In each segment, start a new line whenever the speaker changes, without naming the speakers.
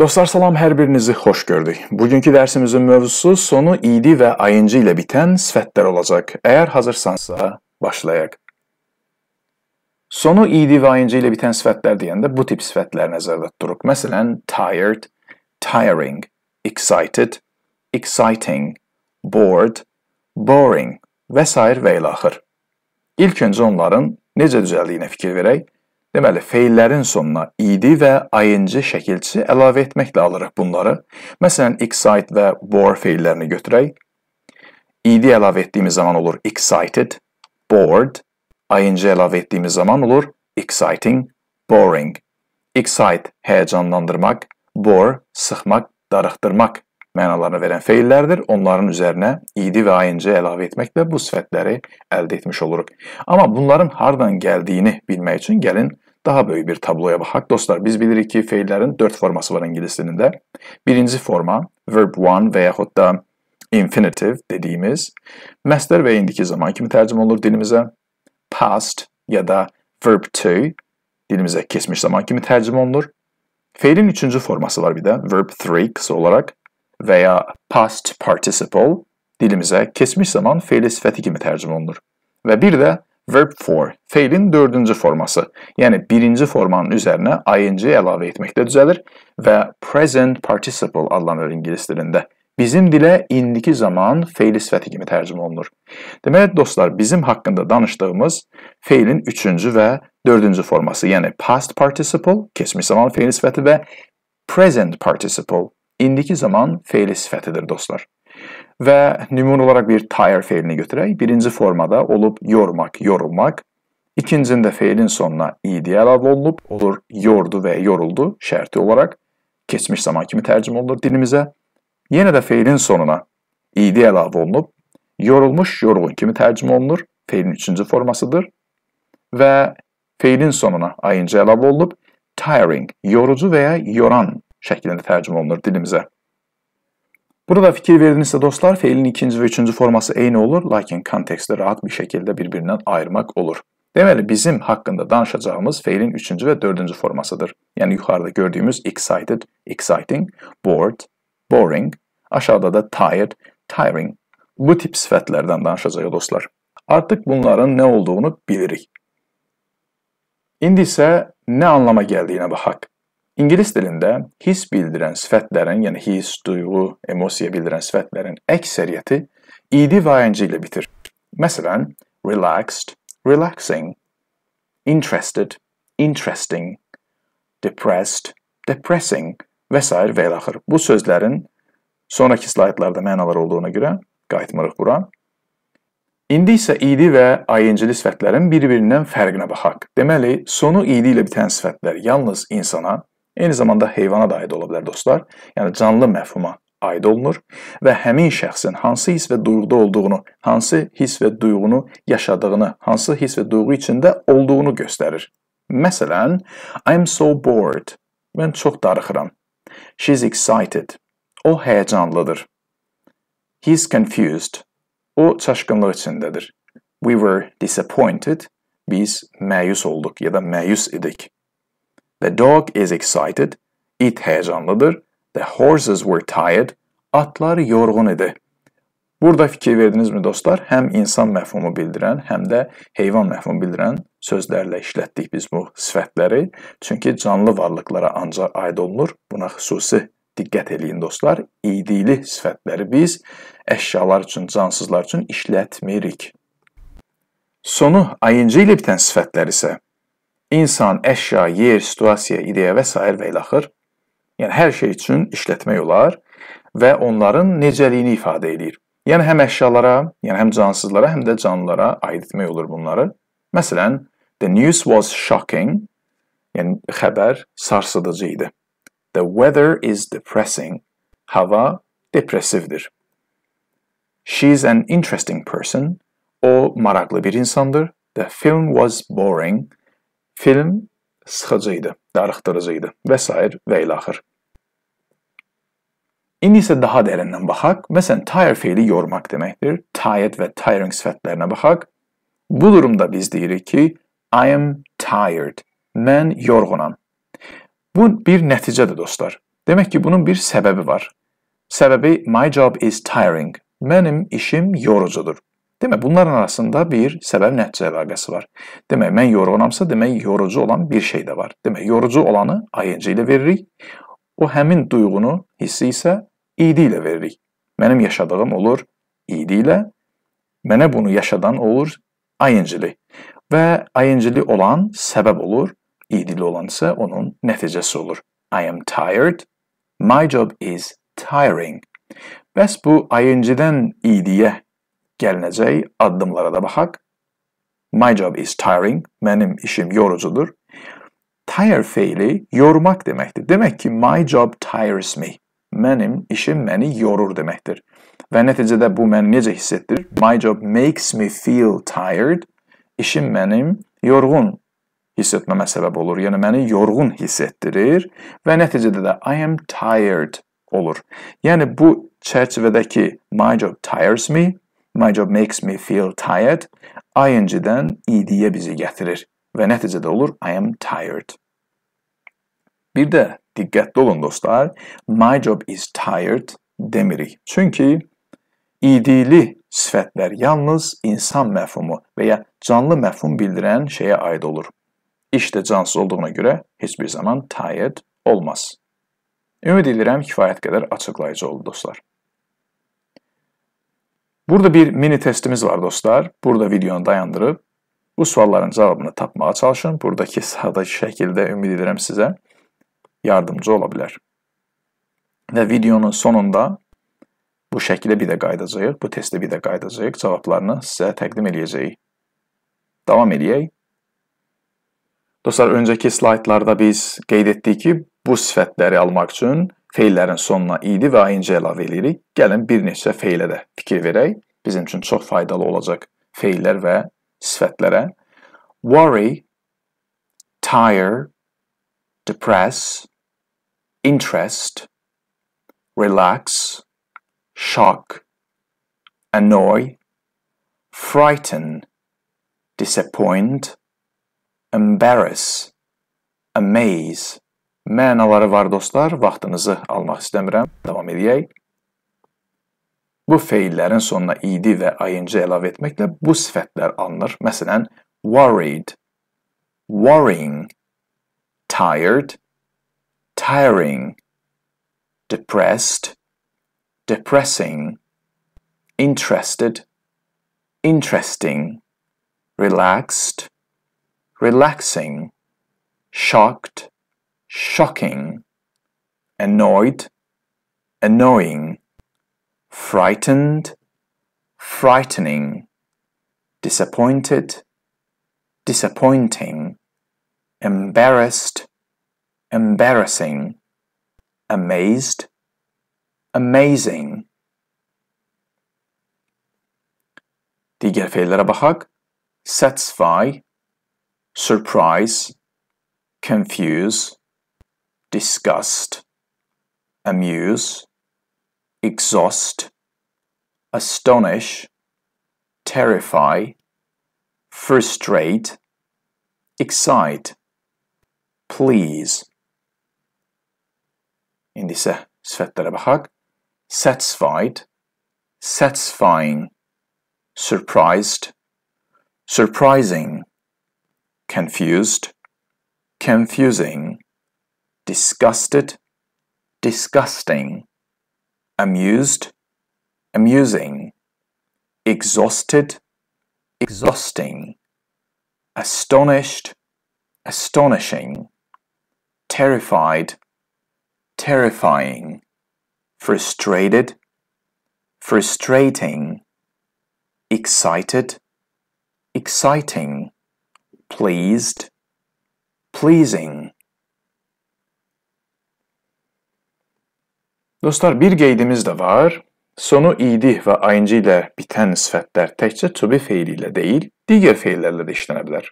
Dostlar salam hər birinizi xoş gördük. Bugünkü dərsimizin mövzusu sonu idi və ing ilə bitən sifətlər olacaq. Əgər hazırsansa, başlayaq. Sonu idi və ing ilə bitən sifətlər deyəndə bu tip sifətlər nəzərdə tuturuq. Məsələn, tired, tiring, excited, exciting, bored, boring və s. və ilaxır. İlk öncə onların necə düzəldiyinə fikir verək. Deməli, feillərin sonuna id və ing şəkilçi əlavə etməklə alırıq bunları. Məsələn, excite və bore feillərini götürək. id əlavə etdiyimiz zaman olur excited, bored. ing əlavə etdiyimiz zaman olur exciting, boring. Excite həyəcanlandırmaq, bore sıxmaq, darıxdırmaq mənalarını verən feillərdir. Onların üzərinə id və ing əlavə etməklə bu sifətləri əldə etmiş oluruq. Amma bunların hardan gəldiyini bilmək üçün gəlin daha böyle bir tabloya bak. Dostlar biz bilirik ki fiillerin dört forması var İngiliz dilinde. Birinci forma verb one veya hatta infinitive dediğimiz master ve indiki zaman kimi tercüme olur dilimize? Past ya da verb to dilimize kesmiş zaman kimi tercüme olur? Fiilin üçüncü forması var bir de verb three kısa olarak veya past participle dilimize kesmiş zaman fiili sıfatı kimi tercüme olur. Ve bir de verb for feilin dördüncü forması, yəni birinci formanın üzərinə ing əlavə etməkdə düzəlir və present participle adlanır ingilis dilində. Bizim dilə indiki zaman feili sifəti kimi tərcümə olunur. Deməli, dostlar, bizim haqqında danışdığımız feilin üçüncü və dördüncü forması, yəni past participle, keçmiş zaman feili sifəti və present participle, indiki zaman feili sifətidir dostlar. Və nümunə olaraq bir tire feilini götürək. Birinci formada olub yormaq, yorulmaq. İkincində feilin sonuna id əlavə olunub, olur yordu və yoruldu şərti olaraq keçmiş zaman kimi tərcümə olunur dilimizə. Yenə də feilin sonuna id əlavə olunub, yorulmuş, yorğun kimi tərcümə olunur. Feilin üçüncü formasıdır. Və feilin sonuna ayıncı əlavə olunub, tiring, yorucu və ya yoran şəklində tərcümə olunur dilimizə. Burada fikir verdiğinizde dostlar fiilin ikinci ve üçüncü forması aynı olur lakin kontekste rahat bir şekilde birbirinden ayırmak olur. Demeli bizim hakkında danışacağımız fiilin üçüncü ve dördüncü formasıdır. Yani yukarıda gördüğümüz excited, exciting, bored, boring, aşağıda da tired, tiring. Bu tip sıfatlardan danışacağız dostlar. Artık bunların ne olduğunu bilirik. İndi ise ne anlama geldiğine bak. İngilis dilində his bildirən sifətlərin, yəni his, duyğu, emosiya bildirən sifətlərin əksəriyyəti id və ing ilə bitir. Məsələn, relaxed, relaxing, interested, interesting, depressed, depressing və s. və ilaxır. Bu sözlərin sonrakı slaytlarda mənalar olduğuna görə qayıtmırıq bura. İndi isə id və ing-li sifətlərin bir-birindən fərqinə baxaq. Deməli, sonu id ilə bitən sifətlər yalnız insana Eyni zamanda heyvana da aid ola bilər dostlar. Yəni canlı məfhuma aid olunur və həmin şəxsin hansı hiss və duyğuda olduğunu, hansı hiss və duyğunu yaşadığını, hansı hiss və duyğu içində olduğunu göstərir. Məsələn, I'm so bored. Mən çox darıxıram. She's excited. O həyəcanlıdır. He's confused. O çaşqınlıq içindədir. We were disappointed. Biz məyus olduq ya da məyus idik. The dog is excited. It həyecanlıdır. The horses were tired. Atlar yorğun idi. Burada fikir verdinizmi dostlar? Həm insan məfhumu bildirən, həm də heyvan məfhumu bildirən sözlərlə işlətdik biz bu sifətləri. Çünki canlı varlıqlara ancaq aid olunur. Buna xüsusi diqqət eləyin dostlar. İdili sifətləri biz əşyalar üçün, cansızlar üçün işlətmirik. Sonu ING ilə bitən sifətlər isə insan, əşya, yer, situasiya, ideya və s. və ilə axır. Yəni hər şey üçün işlətmək olar və onların necəliyini ifadə eləyir. Yəni həm əşyalara, yəni həm cansızlara, həm də canlılara aid etmək olur bunları. Məsələn, the news was shocking, yəni xəbər sarsıdıcı idi. The weather is depressing. Hava depresivdir. She is an interesting person. O maraqlı bir insandır. The film was boring film sıxıcı idi, darıxdırıcı idi və s. və ilaxır. İndi isə daha dərindən baxaq. Məsələn, tire feili yormaq deməkdir. Tired və tiring sifətlərinə baxaq. Bu durumda biz deyirik ki, I am tired. Mən yorğunam. Bu bir nəticədir dostlar. Demək ki, bunun bir səbəbi var. Səbəbi my job is tiring. Mənim işim yorucudur. Demə, bunların arasında bir səbəb-nəticə əlaqəsi var. Demək, mən yorğunamsa, demək, yorucu olan bir şey də var. Demək, yorucu olanı ING ilə veririk. O həmin duyğunu, hissi isə ID ilə veririk. Mənim yaşadığım olur ID ilə, mənə bunu yaşadan olur ING-li. Və ING-li olan səbəb olur, ID-li olan isə onun nəticəsi olur. I am tired, my job is tiring. Bəs bu ING-dən ID-yə gəlinəcək addımlara da baxaq. My job is tiring. Mənim işim yorucudur. Tire feili yormaq deməkdir. Demək ki, my job tires me. Mənim işim məni yorur deməkdir. Və nəticədə bu məni necə hiss etdirir? My job makes me feel tired. İşim mənim yorğun hiss etməmə səbəb olur. Yəni məni yorğun hiss etdirir və nəticədə də I am tired olur. Yəni bu çərçivədəki my job tires me My job makes me feel tired. ING-dən ed-yə bizi gətirir və nəticədə olur I am tired. Bir də diqqətli olun dostlar, my job is tired demirik. Çünki idili e sifətlər yalnız insan məfhumu və ya canlı məfhum bildirən şeyə aid olur. İş də cansız olduğuna görə heç bir zaman tired olmaz. Ümid edirəm kifayət qədər açıqlayıcı oldu dostlar. Burada bir mini testimiz var dostlar. Burada videonu dayandırıb bu sualların cavabını tapmağa çalışın. Buradakı sağdakı şəkildə ümid edirəm sizə yardımcı ola bilər. Və videonun sonunda bu şəkildə bir də qayıdacağıq, bu testdə bir də qayıdacağıq, cavablarını sizə təqdim edəcəyik. Davam edək. Dostlar, öncəki slaydlarda biz qeyd etdik ki, bu sifətləri almaq üçün feillərin sonuna idi və ing əlavə edirik. Gəlin bir neçə feilə də fikir verək. Bizim üçün çox faydalı olacaq feillər və sifətlərə. Worry, tire, depress, interest, relax, shock, annoy, frighten, disappoint, embarrass, amaze, mənaları var dostlar. Vaxtınızı almaq istəmirəm. devam edeyim. Bu feillərin sonuna id və ing əlavə etməklə bu sifətlər alınır. Məsələn, worried, worrying, tired, tiring, depressed, depressing, interested, interesting, relaxed, relaxing, shocked, shocking, annoyed, annoying, frightened, frightening, disappointed, disappointing, embarrassed, embarrassing, amazed, amazing. Digər fe'illərə baxaq. Satisfy, surprise, confuse, disgust, amuse, exhaust, astonish, terrify, frustrate, excite, please. In disse svetter Satisfied, satisfying, surprised, surprising, confused, confusing disgusted, disgusting, amused, amusing, exhausted, exhausting, astonished, astonishing, terrified, terrifying, frustrated, frustrating, excited, exciting, pleased, pleasing. Dostlar bir qeydimiz də var. Sonu idih və ing ilə bitən sifətlər təkcə to be feili ilə deyil, digər feillərlə də işlənə bilər.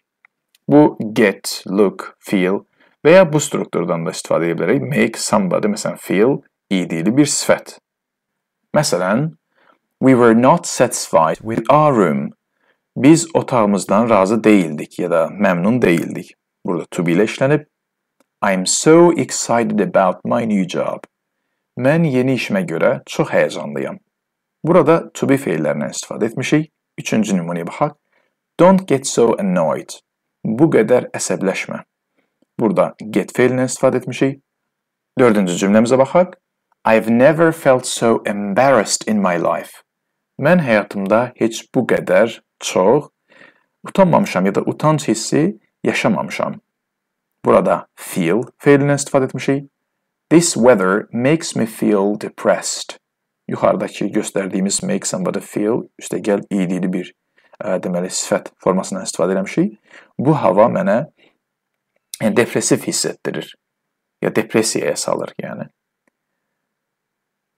Bu get, look, feel və ya bu strukturdan da istifadə edə bilərik. Make somebody, məsələn, feel idili bir sifət. Məsələn, we were not satisfied with our room. Biz otağımızdan razı değildik ya da memnun değildik. Burada to be ile işlenip I'm so excited about my new job. Mən yeni işimə görə çox həyəcanlıyam. Burada to be feillərindən istifadə etmişik. Üçüncü nümunəyə baxaq. Don't get so annoyed. Bu qədər əsəbləşmə. Burada get feilindən istifadə etmişik. Dördüncü cümləmizə baxaq. I've never felt so embarrassed in my life. Mən həyatımda heç bu qədər çox utanmamışam ya da utanc hissi yaşamamışam. Burada feel feilindən istifadə etmişik. This weather makes me feel depressed. Yukarıdaki gösterdiğimiz make somebody feel işte gel edili bir e, deməli sifət formasından istifadə şey. Bu hava mənə yəni, depressiv hiss Ya depressiyaya salır yani.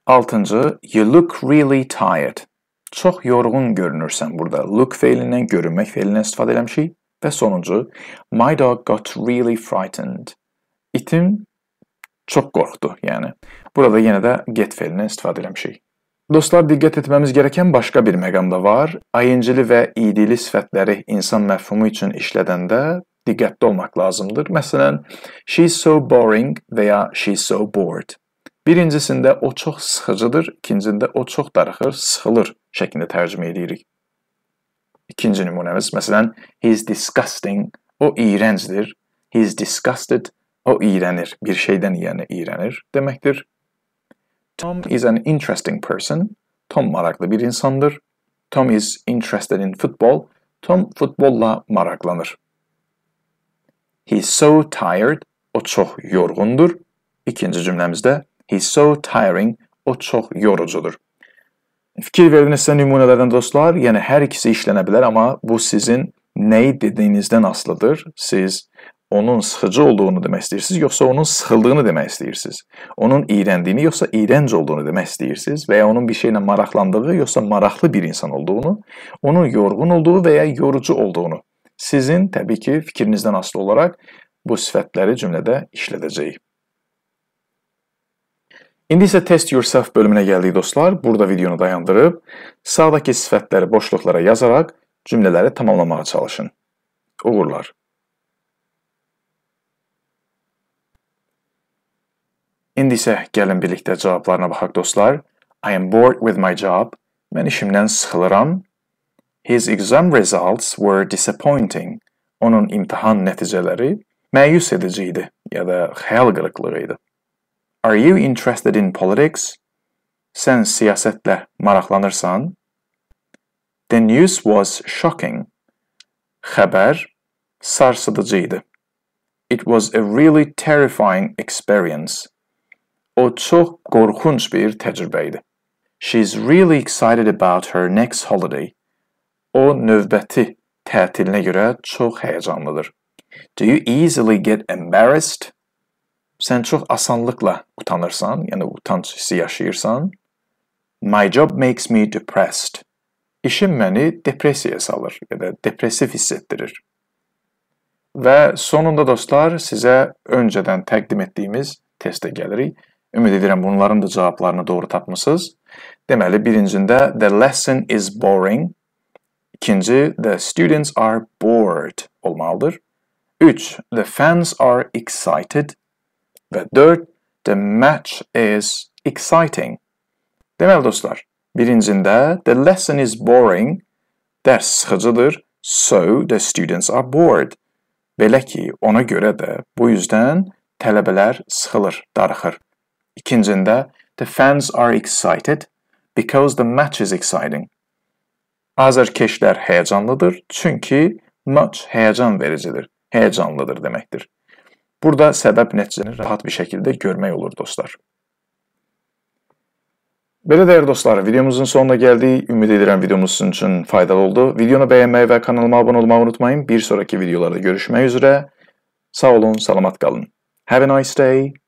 Altıncı, you look really tired. Çok yorgun görünürsən burada. Look feilindən görünmək feilindən istifadə şey. Ve sonuncu, my dog got really frightened. İtim Çox qorxdu, yəni. Burada yenə də get felindən istifadə eləmişik. Dostlar, diqqət etməmiz gerəkən başqa bir məqam da var. ING-li və id-li sifətləri insan məfhumu üçün işlədəndə diqqətli olmaq lazımdır. Məsələn, she's so boring və ya she's so bored. Birincisində o çox sıxıcıdır, ikincində o çox darıxır, sıxılır şəklində tərcümə edirik. İkinci nümunəmiz, məsələn, he's disgusting, o iyrəncdir, he's disgusted, O iğrenir, bir şeyden yani iğrenir demektir. Tom is an interesting person. Tom maraklı bir insandır. Tom is interested in football. Tom futbolla maraklanır. He's so tired. O çok yorgundur. İkinci cümlemizde he's so tiring. O çok yorucudur. Fikir verdinizsə numunelerden dostlar, yani her ikisi işlenebilir ama bu sizin ne dediğinizden asılıdır. Siz onun sıxıcı olduğunu demək istəyirsiniz, yoxsa onun sıxıldığını demək istəyirsiniz? Onun iyrəndiyini, yoxsa iyrənc olduğunu demək istəyirsiniz? Və ya onun bir şeylə maraqlandığı, yoxsa maraqlı bir insan olduğunu, onun yorğun olduğu və ya yorucu olduğunu. Sizin təbii ki, fikrinizdən asılı olaraq bu sifətləri cümlədə işlədəcəyik. İndi isə Test Yourself bölümünə gəldik dostlar. Burada videonu dayandırıb, sağdakı sifətləri boşluqlara yazaraq cümlələri tamamlamağa çalışın. Uğurlar! İndi isə gəlin birlikdə cavablarına baxaq dostlar. I am bored with my job. Mən işimdən sıxılıram. His exam results were disappointing. Onun imtahan nəticələri məyus edici idi ya da xəyal qırıqlığı idi. Are you interested in politics? Sən siyasətlə maraqlanırsan? The news was shocking. Xəbər sarsıdıcı idi. It was a really terrifying experience. O çox qorxunc bir təcrübə idi. She's really excited about her next holiday. O növbəti tətilinə görə çox həyəcanlıdır. Do you easily get embarrassed? Sən çox asanlıqla utanırsan, yəni utanc hissi yaşayırsan. My job makes me depressed. İşim məni depressiyaya salır ya yəni da depressiv hiss etdirir. Və sonunda dostlar sizə öncədən təqdim etdiyimiz testə gəlirik. Ümid edirəm bunların da cavablarını doğru tapmısınız. Deməli, birincində the lesson is boring. İkinci, the students are bored olmalıdır. 3. The fans are excited. Və 4. The match is exciting. Deməli dostlar, birincində the lesson is boring. Dərs sıxıcıdır. So the students are bored. Belə ki, ona görə də bu yüzdən tələbələr sıxılır, darıxır. İkincində, the fans are excited because the match is exciting. Azərkeşlər həyəcanlıdır çünki match həyəcan vericidir, həyəcanlıdır deməkdir. Burada səbəb nəticəni rahat bir şəkildə görmək olur dostlar. Belə dəyər dostlar, videomuzun sonuna gəldik. Ümid edirəm videomuz sizin üçün faydalı oldu. Videonu bəyənməyi və kanalıma abunə olmağı unutmayın. Bir sonraki videolarda görüşmək üzrə. Sağ olun, salamat qalın. Have a nice day.